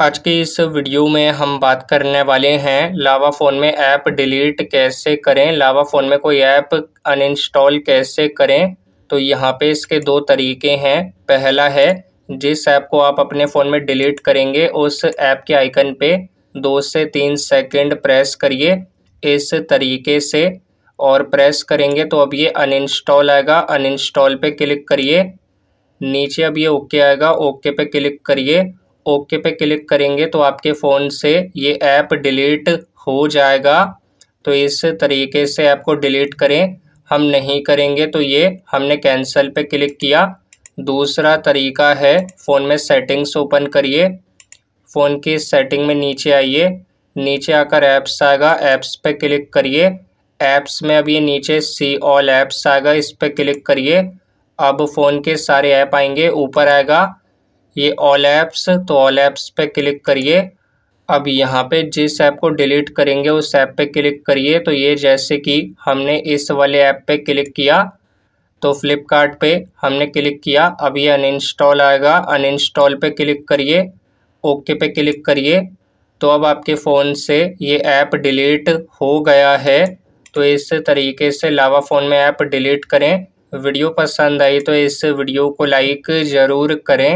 आज के इस वीडियो में हम बात करने वाले हैं लावा फ़ोन में ऐप डिलीट कैसे करें लावा फ़ोन में कोई ऐप अनइंस्टॉल कैसे करें तो यहाँ पे इसके दो तरीके हैं पहला है जिस ऐप को आप अपने फ़ोन में डिलीट करेंगे उस ऐप के आइकन पे दो से तीन सेकंड प्रेस करिए इस तरीके से और प्रेस करेंगे तो अब ये अनइंस्टॉल आएगा अनइंस्टॉल पे क्लिक करिए नीचे अब ये ओके आएगा ओके पे क्लिक करिए ओके पे क्लिक करेंगे तो आपके फ़ोन से ये ऐप डिलीट हो जाएगा तो इस तरीके से ऐप को डिलीट करें हम नहीं करेंगे तो ये हमने कैंसिल पे क्लिक किया दूसरा तरीका है फ़ोन में सेटिंग्स ओपन करिए फ़ोन की सेटिंग में नीचे आइए नीचे आकर ऐप्स आएगा ऐप्स पे क्लिक करिए ऐप्स में अब ये नीचे सी ऑल ऐप्स आएगा इस पर क्लिक करिए अब फ़ोन के सारे ऐप आएंगे ऊपर आएगा ये ऑल ऐप्स तो ऑल ऐप्स पे क्लिक करिए अब यहाँ पे जिस ऐप को डिलीट करेंगे उस ऐप पे क्लिक करिए तो ये जैसे कि हमने इस वाले ऐप पे क्लिक किया तो फ्लिपकार्ट पे हमने क्लिक किया अब ये अनइंस्टॉल आएगा अनइंस्टॉल पे क्लिक करिए ओके पे क्लिक करिए तो अब आपके फ़ोन से ये ऐप डिलीट हो गया है तो इस तरीके से लावा फ़ोन में ऐप डिलीट करें वीडियो पसंद आई तो इस वीडियो को लाइक ज़रूर करें